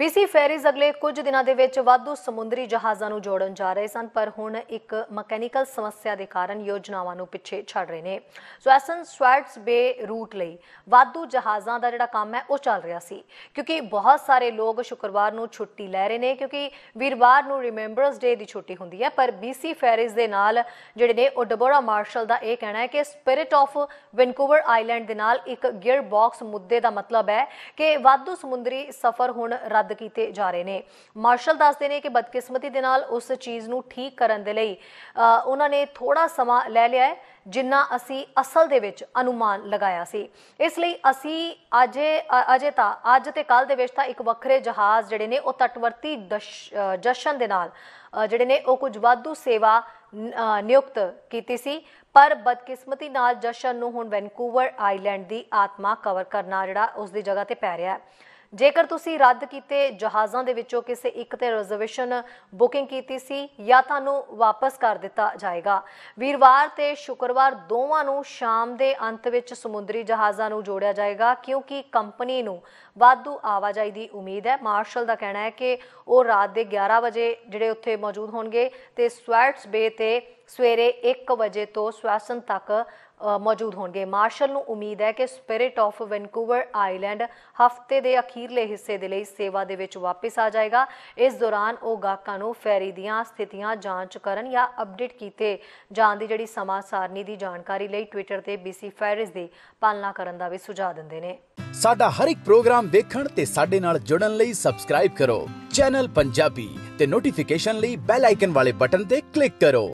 BC Ferries ਅਗਲੇ ਕੁਝ ਦਿਨਾਂ ਦੇ ਵਿੱਚ ਵਾਧੂ ਸਮੁੰਦਰੀ ਜਹਾਜ਼ਾਂ ਨੂੰ ਜੋੜਨ ਜਾ ਰਹੇ ਸਨ ਪਰ ਹੁਣ ਇੱਕ ਮਕੈਨੀਕਲ ਸਮੱਸਿਆ ਦੇ ਕਾਰਨ ਯੋਜਨਾਵਾਂ ਨੂੰ ਪਿੱਛੇ ਛੱਡ ਰਹੇ ਨੇ ਸੋ ਐਸਨ ਸਵੈਟਸ ਬੇ ਰੂਟ ਲਈ ਵਾਧੂ ਜਹਾਜ਼ਾਂ ਦਾ ਜਿਹੜਾ ਕੰਮ ਹੈ ਉਹ ਚੱਲ ਰਿਹਾ ਸੀ ਕਿਉਂਕਿ ਬਹੁਤ ਸਾਰੇ ਲੋਕ ਸ਼ੁੱਕਰਵਾਰ ਨੂੰ ਛੁੱਟੀ ਲੈ ਰਹੇ ਨੇ ਕਿਉਂਕਿ ਵੀਰਵਾਰ ਨੂੰ ਰਿਮੈਂਬਰਸ ਡੇ ਦੀ ਛੁੱਟੀ ਹੁੰਦੀ ਹੈ ਪਰ BC ਫੈਰੀਜ਼ ਦੇ ਨਾਲ ਜਿਹੜੇ ਨੇ ਉਹ ਡਬੋਰਾ ਮਾਰਸ਼ਲ ਦਾ ਇਹ ਕਹਿਣਾ ਹੈ ਕਿ ਸਪਿਰਿਟ ਆਫ ਵੈਨਕੂਵਰ ਆਈਲੈਂਡ ਦੇ ਨਾਲ ਇੱਕ ਗੇਅਰ ਬਾਕਸ ਮੁੱਦੇ ਦਾ ਮਤਲਬ ਹੈ ਕਿ ਵਾਧੂ ਸਮੁੰਦਰੀ ਸਫ਼ਰ ਹੁਣ ਰੱਦ ਰੱਦ ਕੀਤੇ ਜਾ ਰਹੇ ਨੇ ਮਾਰਸ਼ਲ ਦੱਸਦੇ ਨੇ ਕਿ ਬਦਕਿਸਮਤੀ ਦੇ ਨਾਲ ਉਸ ਚੀਜ਼ ਨੂੰ ਠੀਕ ਕਰਨ ਦੇ ਲਈ ਉਹਨਾਂ ਨੇ ਥੋੜਾ ਸਮਾਂ ਲੈ ਲਿਆ ਹੈ ਜਿੰਨਾ ਅਸੀਂ ਅਸਲ ਦੇ ਵਿੱਚ ਅਨੁਮਾਨ ਲਗਾਇਆ ਸੀ ਇਸ ਲਈ ਅਸੀਂ ਅਜੇ ਅਜੇ ਤਾਂ ਅੱਜ ਤੇ ਕੱਲ ਦੇ ਵਿੱਚ ਤਾਂ ਇੱਕ ਵੱਖਰੇ ਜਹਾਜ਼ ਜਿਹੜੇ ਨੇ ਉਹ ਤਟਵਰਤੀ ਜਸ਼ਨ ਦੇ ਨਾਲ ਜਿਹੜੇ ਨੇ ਉਹ ਕੁਝ ਵਾਧੂ ਸੇਵਾ ਨਿਯੁਕਤ ਕੀਤੀ ਸੀ ਪਰ ਬਦਕਿਸਮਤੀ ਨਾਲ ਜਸ਼ਨ ਨੂੰ ਹੁਣ ਵੈਨਕੂਵਰ ਆਈਲੈਂਡ ਦੀ ਆਤਮਾ ਕਵਰ ਕਰਨਾ ਜਿਹੜਾ ਉਸ ਦੀ ਜਗ੍ਹਾ ਤੇ ਪੈ ਰਿਹਾ ਹੈ ਜੇਕਰ ਤੁਸੀਂ ਰੱਦ ਕੀਤੇ ਜਹਾਜ਼ਾਂ ਦੇ ਵਿੱਚੋਂ ਕਿਸੇ ਇੱਕ ਤੇ ਰਿਜ਼ਰਵੇਸ਼ਨ ਬੁਕਿੰਗ ਕੀਤੀ ਸੀ ਜਾਂ ਤੁਹਾਨੂੰ ਵਾਪਸ ਕਰ ਦਿੱਤਾ ਜਾਏਗਾ ਵੀਰਵਾਰ ਤੇ ਸ਼ੁੱਕਰਵਾਰ ਦੋਵਾਂ ਨੂੰ ਸ਼ਾਮ ਦੇ ਅੰਤ ਵਿੱਚ ਸਮੁੰਦਰੀ ਜਹਾਜ਼ਾਂ ਨੂੰ ਜੋੜਿਆ ਜਾਏਗਾ ਕਿਉਂਕਿ ਕੰਪਨੀ ਨੂੰ ਵਾਧੂ ਆਵਾਜਾਈ ਦੀ ਉਮੀਦ ਹੈ ਮਾਰਸ਼ਲ ਦਾ ਕਹਿਣਾ ਹੈ ਕਿ ਉਹ ਰਾਤ ਦੇ 11 ਵਜੇ ਜਿਹੜੇ ਉੱਥੇ ਮੌਜੂਦ ਹੋਣਗੇ ਤੇ ਸਵੈਟਸ ਬੇ ਤੇ ਸਵੇਰੇ 1 ਵਜੇ ਤੋਂ ਸਵਾਸਨ ਤੱਕ ਮੌਜੂਦ ਹੋਣਗੇ ਮਾਰਸ਼ਲ ਨੂੰ ਉਮੀਦ ਹੈ ਕਿ ਸਪਿਰਿਟ ਆਫ ਵੈਨਕੂਵਰ ਆਈਲੈਂਡ ਹਫਤੇ ਦੇ ਅਖੀਰ ਅਖੀਰਲੇ ਹਿੱਸੇ ਦੇ ਲਈ ਸੇਵਾ ਦੇ ਵਿੱਚ ਵਾਪਸ ਆ ਜਾਏਗਾ ਇਸ ਦੌਰਾਨ ਉਹ ਗਾਹਕਾਂ ਨੂੰ ਫੈਰੀ ਦੀਆਂ ਸਥਿਤੀਆਂ ਜਾਂਚ ਕਰਨ ਜਾਂ ਅਪਡੇਟ ਕੀਤੇ ਜਾਣ ਦੀ ਜਿਹੜੀ ਸਮਾਂ ਸਾਰਨੀ ਦੀ ਜਾਣਕਾਰੀ ਲਈ ਟਵਿੱਟਰ ਤੇ BC ਫੈਰਿਸ ਦੀ ਪਾਲਣਾ ਕਰਨ ਦਾ ਵੀ ਸੁਝਾਅ ਦਿੰਦੇ ਨੇ ਸਾਡਾ ਹਰ ਇੱਕ ਪ੍ਰੋਗਰਾਮ ਦੇਖਣ ਤੇ ਸਾਡੇ ਨਾਲ ਜੁੜਨ ਲਈ ਸਬਸਕ੍ਰਾਈਬ ਕਰੋ ਚੈਨਲ ਪੰਜਾਬੀ ਤੇ ਨੋਟੀਫਿਕੇਸ਼ਨ ਲਈ ਬੈਲ ਆਈਕਨ ਵਾਲੇ ਬਟਨ ਤੇ ਕਲਿੱਕ ਕਰੋ